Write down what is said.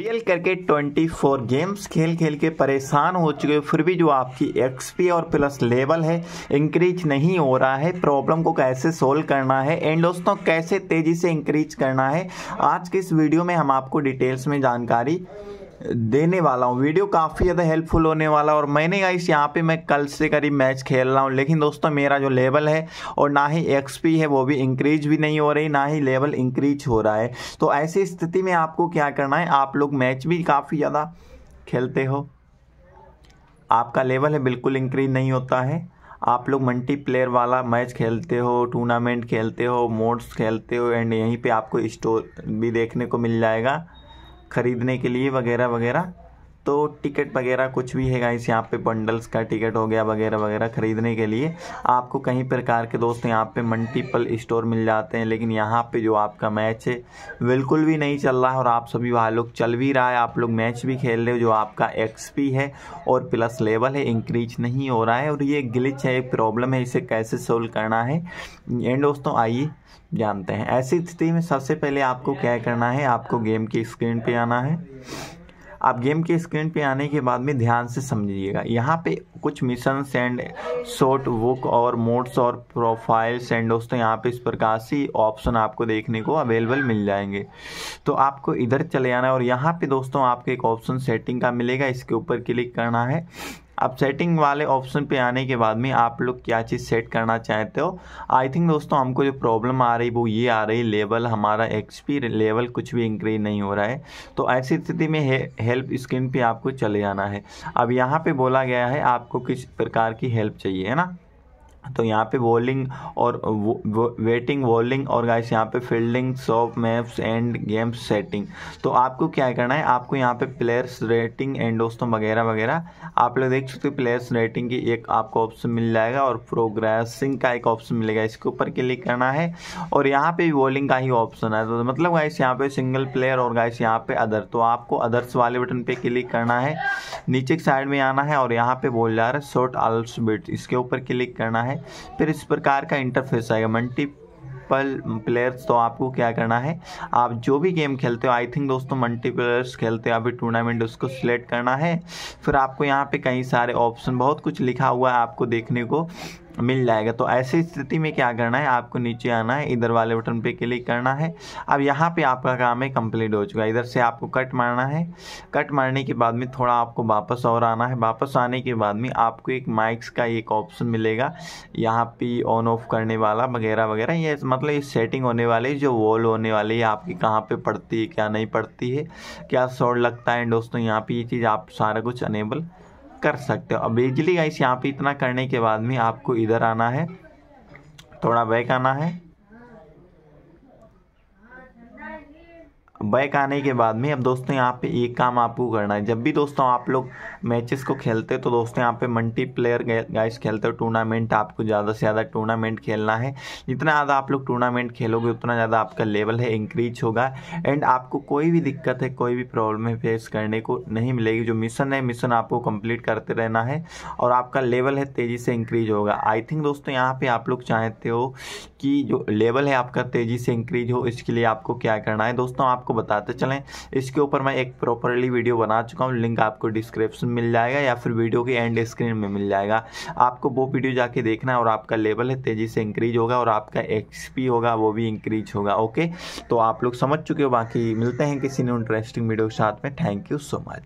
real cricket 24 games खेल खेल के परेशान हो चुके हो फिर भी जो आपकी एक्सपी और प्लस लेवल है इंक्रीज नहीं हो रहा है प्रॉब्लम को कैसे सोल्व करना है एंड दोस्तों कैसे तेज़ी से इंक्रीज करना है आज के इस वीडियो में हम आपको डिटेल्स में जानकारी देने वाला हूँ वीडियो काफ़ी ज़्यादा हेल्पफुल होने वाला और मैंने गाइस यहाँ पे मैं कल से करीब मैच खेल रहा हूँ लेकिन दोस्तों मेरा जो लेवल है और ना ही एक्सपी है वो भी इंक्रीज भी नहीं हो रही ना ही लेवल इंक्रीज हो रहा है तो ऐसी स्थिति में आपको क्या करना है आप लोग मैच भी काफ़ी ज़्यादा खेलते हो आपका लेवल है बिल्कुल इंक्रीज नहीं होता है आप लोग मल्टीप्लेयर वाला मैच खेलते हो टूर्नामेंट खेलते हो मोड्स खेलते हो एंड यहीं पे आपको स्टोर भी देखने को मिल जाएगा खरीदने के लिए वगैरह वगैरह तो टिकट वगैरह कुछ भी है गाइस यहाँ पे बंडल्स का टिकट हो गया वगैरह वगैरह ख़रीदने के लिए आपको कहीं प्रकार के दोस्त यहाँ पे मल्टीपल स्टोर मिल जाते हैं लेकिन यहाँ पे जो आपका मैच है बिल्कुल भी नहीं चल रहा है और आप सभी वहाँ लोग चल भी रहा है आप लोग मैच भी खेल रहे हो जो आपका एक्सपी है और प्लस लेवल है इंक्रीज नहीं हो रहा है और ये ग्लिच है एक प्रॉब्लम है इसे कैसे सोल्व करना है एंड दोस्तों आइए जानते हैं ऐसी स्थिति में सबसे पहले आपको क्या करना है आपको गेम की स्क्रीन पे आना है आप गेम के स्क्रीन पे आने के बाद में ध्यान से समझिएगा यहाँ पे कुछ मिशन एंड शॉर्ट बुक और मोड्स और प्रोफाइल्स एंड दोस्तों यहाँ पे इस प्रकार से ऑप्शन आपको देखने को अवेलेबल मिल जाएंगे तो आपको इधर चले आना है और यहाँ पे दोस्तों आपको एक ऑप्शन सेटिंग का मिलेगा इसके ऊपर क्लिक करना है अब सेटिंग वाले ऑप्शन पे आने के बाद में आप लोग क्या चीज़ सेट करना चाहते हो आई थिंक दोस्तों हमको जो प्रॉब्लम आ रही वो ये आ रही लेवल हमारा एक्सपी लेवल कुछ भी इंक्रीज नहीं हो रहा है तो ऐसी स्थिति में हेल्प स्क्रीन पर आपको चले जाना है अब यहाँ पर बोला गया है आपको किस प्रकार की हेल्प चाहिए है ना तो यहाँ पे बॉलिंग और वेटिंग बॉलिंग और गाइस यहाँ पे फील्डिंग सॉफ मैप्स एंड गेम सेटिंग तो आपको क्या करना है आपको यहाँ पे प्लेयर्स रेटिंग एंड दोस्तों वगैरह वगैरह आप लोग देख सकते हो प्लेयर्स रेटिंग की एक आपको ऑप्शन मिल जाएगा और प्रोग्रेसिंग का एक ऑप्शन मिलेगा इसके ऊपर क्लिक करना है और यहाँ पे बॉलिंग का ही ऑप्शन है तो मतलब गाइस यहाँ पे सिंगल प्लेयर और गाइस यहाँ पे अदर तो आपको अदर्स वाले बटन पे क्लिक करना है नीचे साइड में आना है और यहाँ पे बोल जा रहा है शॉर्ट आल्स बिट इसके ऊपर क्लिक करना है है फिर इस प्रकार का इंटरफेस आएगा मल्टीपल प्लेयर्स तो आपको क्या करना है आप जो भी गेम खेलते हो आई थिंक दोस्तों मल्टीप्लेयर्स खेलते हो अभी टूर्नामेंट उसको सिलेक्ट करना है फिर आपको यहाँ पे कई सारे ऑप्शन बहुत कुछ लिखा हुआ है आपको देखने को मिल जाएगा तो ऐसी स्थिति में क्या करना है आपको नीचे आना है इधर वाले बटन पे क्लिक करना है अब यहाँ पे आपका काम है कंप्लीट हो चुका है इधर से आपको कट मारना है कट मारने के बाद में थोड़ा आपको वापस और आना है वापस आने के बाद में आपको एक माइक्स का एक ऑप्शन मिलेगा यहाँ पे ऑन ऑफ करने वाला वगैरह वगैरह ये मतलब ये सेटिंग होने वाली जो वॉल होने वाली है आपकी कहाँ पर पड़ती है क्या नहीं पड़ती है क्या शॉर्ट लगता है दोस्तों यहाँ पर ये चीज़ आप सारा कुछ अनेबल कर सकते हो अब इजिली गाइस यहाँ पे इतना करने के बाद में आपको इधर आना है थोड़ा बैक आना है बैक आने के बाद में अब दोस्तों यहाँ पे एक काम आपको करना है जब भी दोस्तों आप लोग मैचेस को खेलते हैं तो दोस्तों यहाँ पे मल्टी प्लेयर गाइस खेलते हो टूर्नामेंट आपको ज़्यादा से ज़्यादा टूर्नामेंट खेलना है जितना ज़्यादा आप लोग टूर्नामेंट खेलोगे उतना ज़्यादा आपका लेवल है इंक्रीज होगा एंड आपको कोई भी दिक्कत है कोई भी प्रॉब्लम है फेस करने को नहीं मिलेगी जो मिशन है मिशन आपको कंप्लीट करते रहना है और आपका लेवल है तेज़ी से इंक्रीज होगा आई थिंक दोस्तों यहाँ पर आप लोग चाहते हो कि जो लेवल है आपका तेज़ी से इंक्रीज हो इसके लिए आपको क्या करना है दोस्तों आपको आपको बताते चलें इसके ऊपर मैं एक प्रॉपरली वीडियो बना चुका हूँ लिंक आपको डिस्क्रिप्शन मिल जाएगा या फिर वीडियो के एंड स्क्रीन में मिल जाएगा आपको वो वीडियो जाके देखना है और आपका लेवल है तेज़ी से इंक्रीज होगा और आपका एक्सपी होगा वो भी इंक्रीज होगा ओके तो आप लोग समझ चुके हो बाकी मिलते हैं किसी न्यू इंटरेस्टिंग वीडियो के साथ में थैंक यू सो मच